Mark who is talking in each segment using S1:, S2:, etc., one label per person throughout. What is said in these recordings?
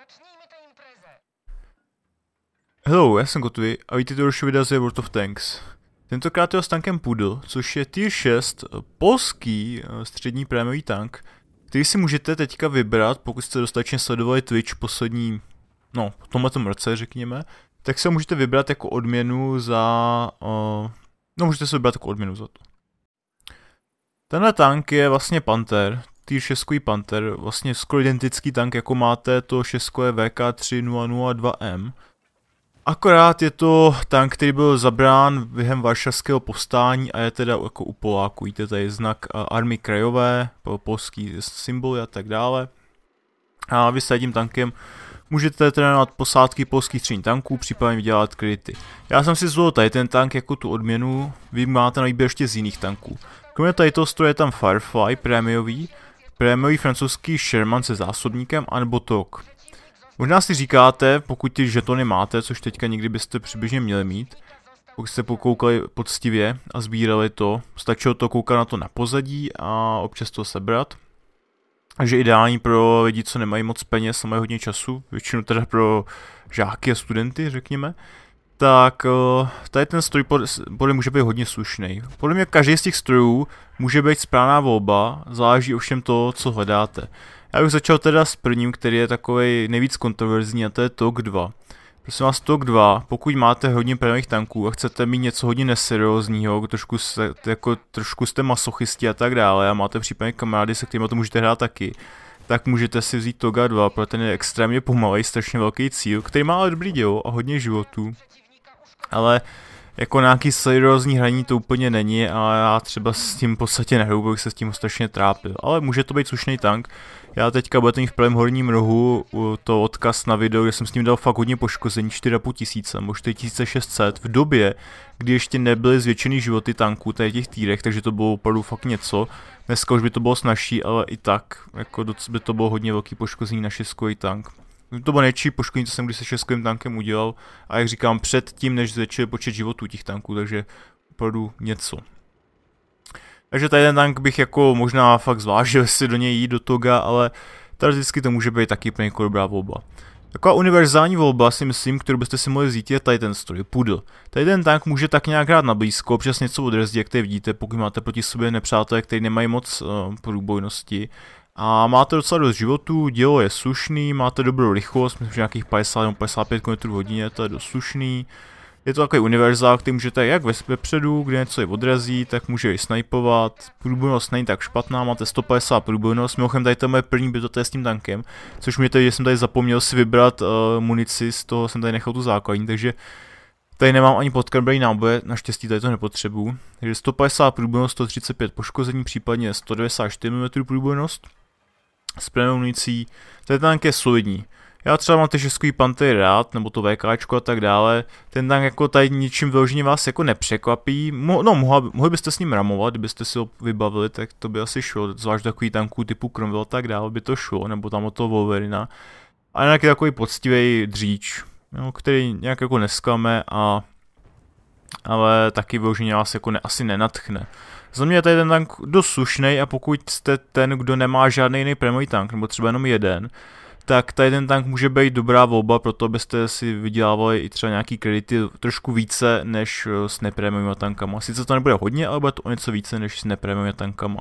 S1: Začníme impreze. Hello, já jsem Kotvi a vítejte dalšího videa z World of Tanks. Tentokrát je s tankem Pudl, což je tier 6 eh, polský eh, střední prémiový tank, který si můžete teďka vybrat, pokud jste dostatečně sledovali Twitch poslední, no, po tomhle roce řekněme, tak se můžete vybrat jako odměnu za, uh, no můžete se vybrat jako odměnu za to. Tenhle tank je vlastně Panther, tý šeský Panther, vlastně skoro identický tank, jako máte to šeskové VK3002M. Akorát je to tank, který byl zabrán během varšavského povstání a je teda jako u Poláku, Víte, tady znak eh, army krajové, polský symbol a tak dále. A vy s tím tankem můžete trénovat posádky polských tření tanků, případně vydělat kredity. Já jsem si zvolil tady ten tank jako tu odměnu, vy máte na výběr ještě z jiných tanků. Kromě tady toho stroje je tam Firefly, prémiový, prémiový francouzský Sherman se zásobníkem anebo tok. Možná si říkáte, pokud ty žetony máte, což teďka někdy byste přibližně měli mít, pokud jste pokoukali poctivě a sbírali to, stačilo to koukat na to na pozadí a občas to sebrat. Takže ideální pro lidi, co nemají moc peněz a mají hodně času, většinou teda pro žáky a studenty, řekněme tak eh, tady ten stroj podle může být hodně slušný. Podle mě každý z těch strojů může být správná volba, záleží ovšem to, co hledáte. Já bych začal teda s prvním, který je takový nejvíc kontroverzní a to je TOK 2. Prosím vás, TOK 2, pokud máte hodně pravých tanků a chcete mít něco hodně neseriózního, trošku, se, jako, trošku jste masochisti a tak dále a máte případně kamarády, se kterými to můžete hrát taky, tak můžete si vzít Toga 2, protože ten je extrémně pomalý, strašně velký cíl, který má ale dobrý dělo a hodně životů ale jako nějaký seriózní hraní to úplně není a já třeba s tím v podstatě nehrou, bych se s tím strašně trápil. Ale může to být slušný tank. Já teďka budete mít v pravém horním rohu to odkaz na video, kde jsem s ním dal fakt hodně poškození, 4,5 tisíce, nebo 4600 v době, kdy ještě nebyly zvětšeny životy tanků tady těch týrech, takže to bylo opravdu fakt něco. Dneska už by to bylo snažší, ale i tak, jako by to bylo hodně velký poškození na šestkový tank. No, to bylo nejčí poškození, co jsem když se šestkovým tankem udělal a jak říkám, před tím, než zvětšili počet životů těch tanků, takže opravdu něco. Takže tady ten tank bych jako možná fakt zvážil, jestli do něj jít do toga, ale vždycky to může být taky pro jako dobrá volba. Taková univerzální volba si myslím, kterou byste si mohli vzít, je tady ten stroj Pudl. Tady ten tank může tak nějak hrát na blízko, občas něco odrezdí, jak tady vidíte, pokud máte proti sobě nepřátelé, kteří nemají moc uh, průbojnosti, a máte docela dost životů, dílo je slušný, máte dobrou rychlost, myslím, že nějakých 50 nebo 55 km v hodině, to je dost slušný. Je to takový univerzál, který můžete jak ve předu, kde něco je odrazí, tak může i snipovat. Průbojnost není tak špatná, máte 150 průbojnost. Mimochodem tady to je moje první byto, to je s tím tankem. Což mě tady, že jsem tady zapomněl si vybrat uh, munici, z toho jsem tady nechal tu základní, takže Tady nemám ani podkrbený náboje, naštěstí tady to nepotřebuju. Takže 150 průbojnost, 135 poškození, případně 194 mm průbojnost s pneumonicí, ten tank je solidní. Já třeba mám ty šestkový panty rád, nebo to VKčko a tak dále, ten tank jako tady ničím vyloženě vás jako nepřekvapí, Mo, no mohla, mohli byste s ním ramovat, kdybyste si ho vybavili, tak to by asi šlo, zvlášť takový tanků typu Cromwell a tak dále by to šlo, nebo tam o toho Wolverina. A nějaký takový poctivý dříč, jo, no, který nějak jako nesklame a ale taky vyloženě vás jako ne, asi nenatchne. Za mě je tady ten tank dost slušný a pokud jste ten, kdo nemá žádný jiný premový tank, nebo třeba jenom jeden, tak tady ten tank může být dobrá volba, to, abyste si vydělávali i třeba nějaký kredity trošku více než eh, s nepremovými tankama. Sice to nebude hodně, ale bude to o něco více než s nepremovými tankama.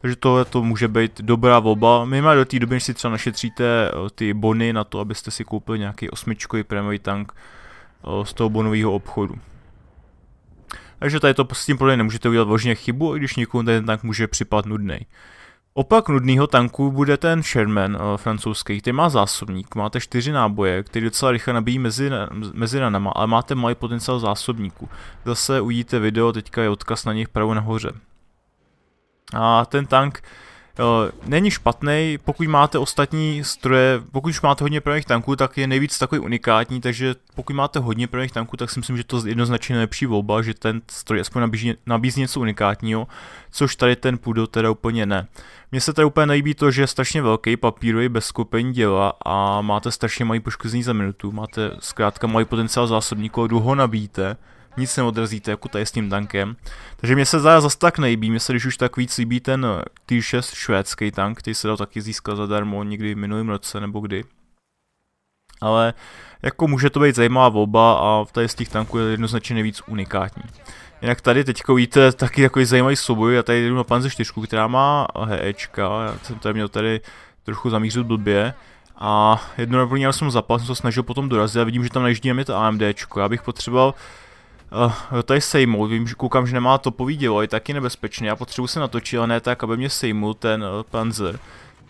S1: Takže tohle to může být dobrá volba, minimálně do té doby, než si třeba našetříte eh, ty bony na to, abyste si koupili nějaký osmičkový premový tank eh, z toho bonového obchodu takže tady to s tím podle nemůžete udělat vožně chybu, i když někomu ten tank může připadat nudný. Opak nudného tanku bude ten Sherman eh, francouzský, který má zásobník, máte čtyři náboje, který docela rychle nabíjí mezi, mezi ranama, ale máte malý potenciál zásobníku. Zase uvidíte video, teďka je odkaz na nich pravo nahoře. A ten tank Eh, není špatný, pokud máte ostatní stroje, pokud už máte hodně prvních tanků, tak je nejvíc takový unikátní, takže pokud máte hodně prvních tanků, tak si myslím, že to je jednoznačně nejlepší volba, že ten stroj aspoň nabízí, nabízí něco unikátního, což tady ten půdo teda úplně ne. Mně se tady úplně nejbí to, že je strašně velký, papírový, bez skupení děla a máte strašně malý poškození za minutu, máte zkrátka malý potenciál zásobníků a dlouho nabíjíte, nic neodrazíte, jako tady s tím tankem. Takže mě se zase zase tak nejbí, mě se když už tak víc líbí ten eh, T6 švédský tank, který se dal taky získat zadarmo někdy v minulém roce nebo kdy. Ale jako může to být zajímavá volba a v tady z těch tanků je jednoznačně nejvíc unikátní. Jinak tady teď vidíte taky takový zajímavý souboj, já tady jdu na Panzer 4, která má HEčka, já jsem tady měl tady trochu zamířit blbě. A jedno naplňal jsem zapal, jsem se snažil potom dorazit a vidím, že tam najíždí mě to AMDčko, já bych potřeboval Uh, to je sejmout, vím, že koukám, že nemá topový dělo, je taky nebezpečné, já potřebuji se natočit, ale ne tak, aby mě sejmul ten uh, panzer.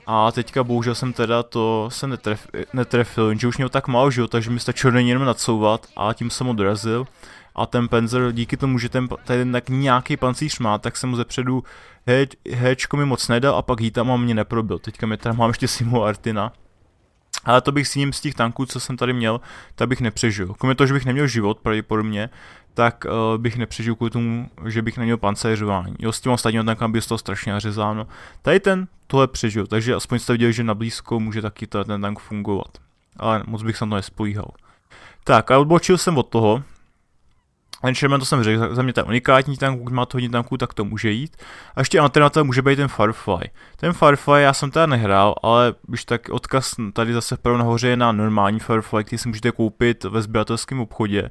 S1: A teďka bohužel jsem teda to se netref, netrefil, že už měl tak málo život, takže mi stačilo není jenom nadsouvat a tím jsem odrazil. A ten Panzer, díky tomu, že ten, tady tak nějaký pancíř má, tak jsem mu zepředu hečko mi moc nedal a pak jí tam a mě neprobil. Teďka mi tam mám ještě Simu Artina ale to bych s ním z těch tanků, co jsem tady měl, tak bych nepřežil. Kromě toho, že bych neměl život pravděpodobně, tak uh, bych nepřežil kvůli tomu, že bych neměl pancéřování. Jo, s tím ostatním tankem by z toho strašně řezáno. Tady ten tohle přežil, takže aspoň jste viděli, že na blízko může taky ten tank fungovat. Ale moc bych se na to nespojíhal. Tak a odbočil jsem od toho, Henchman, to jsem řekl, za mě to unikátní tank, pokud má to hodně tanků, tak to může jít. A ještě alternativa může být ten Firefly. Ten Firefly já jsem teda nehrál, ale když tak odkaz tady zase vpravo nahoře je na normální Firefly, který si můžete koupit ve sběratelském obchodě.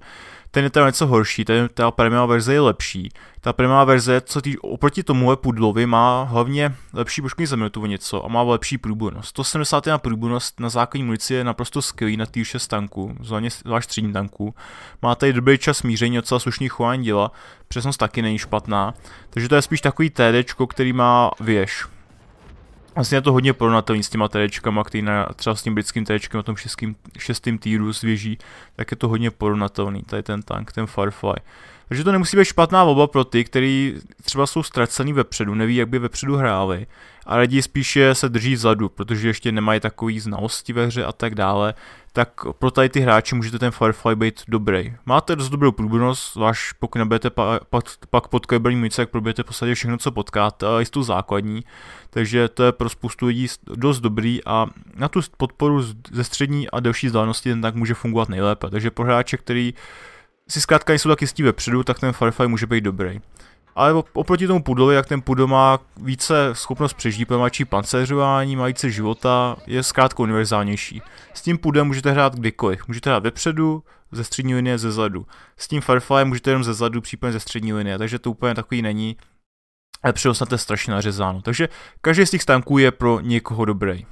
S1: Ten je teda něco horší, ten ta premiová verze je lepší ta první verze, co tý, oproti tomuhle pudlovi, má hlavně lepší boční o něco a má lepší průbojnost. na průbojnost na základní munici je naprosto skvělý na týr 6 zvláště zvlášť střední tanků. Má tady dobrý čas míření, docela slušný chování děla, přesnost taky není špatná. Takže to je spíš takový TD, který má věž. Vlastně je to hodně porovnatelný s těma TDčkama, který na, třeba s tím britským TDčkem na tom šestým, šestým týru zvěží, tak je to hodně porovnatelný, tady ten tank, ten Firefly. Takže to nemusí být špatná volba pro ty, kteří třeba jsou ztracený vepředu, neví, jak by vepředu hráli a raději spíše se drží vzadu, protože ještě nemají takový znalosti ve hře a tak dále, tak pro tady ty hráče můžete ten Firefly být dobrý. Máte dost dobrou průbnost, váš pokud nebudete pa, pa, pak pod kabelní mice, jak probijete v podstatě všechno, co potkáte, ale i tu základní, takže to je pro spoustu lidí dost dobrý a na tu podporu ze střední a delší vzdálenosti ten tak může fungovat nejlépe. Takže pro hráče, který si zkrátka nejsou tak jistí vepředu, tak ten Firefly může být dobrý. Ale oproti tomu Pudlovi, jak ten Pudl má více schopnost přežít, mladší pancéřování, má více života, je zkrátka univerzálnější. S tím Pudem můžete hrát kdykoliv. Můžete hrát vepředu, ze střední linie, ze zadu. S tím Firefly můžete jenom ze zadu, případně ze střední linie, takže to úplně takový není. Ale přeosnete strašně nařezáno. Takže každý z těch stánků je pro někoho dobrý.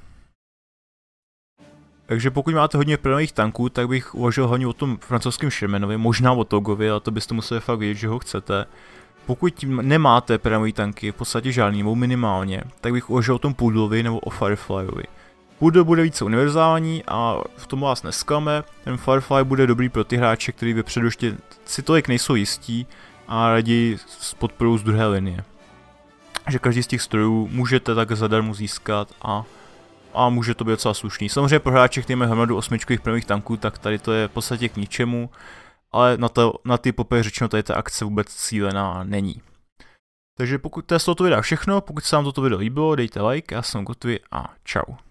S1: Takže pokud máte hodně plynových tanků, tak bych uvažil hlavně o tom francouzském Shermanovi, možná o Togovi, ale to byste museli fakt vědět, že ho chcete. Pokud nemáte plynové tanky, v podstatě žádný, nebo minimálně, tak bych uvažil o tom Poodlovi nebo o Fireflyovi. Poodle bude více univerzální a v tom vás nesklame, ten Firefly bude dobrý pro ty hráče, kteří ve předuště si tolik nejsou jistí a raději s podporou z druhé linie. Že každý z těch strojů můžete tak zadarmo získat a a může to být docela slušný. Samozřejmě pro hráče, který má hromadu osmičkových prvních tanků, tak tady to je v podstatě k ničemu, ale na, to, na ty popě řečeno tady ta akce vůbec cílená není. Takže pokud to je z tohoto videa všechno, pokud se vám toto video líbilo, dejte like, já jsem Gotovi a čau.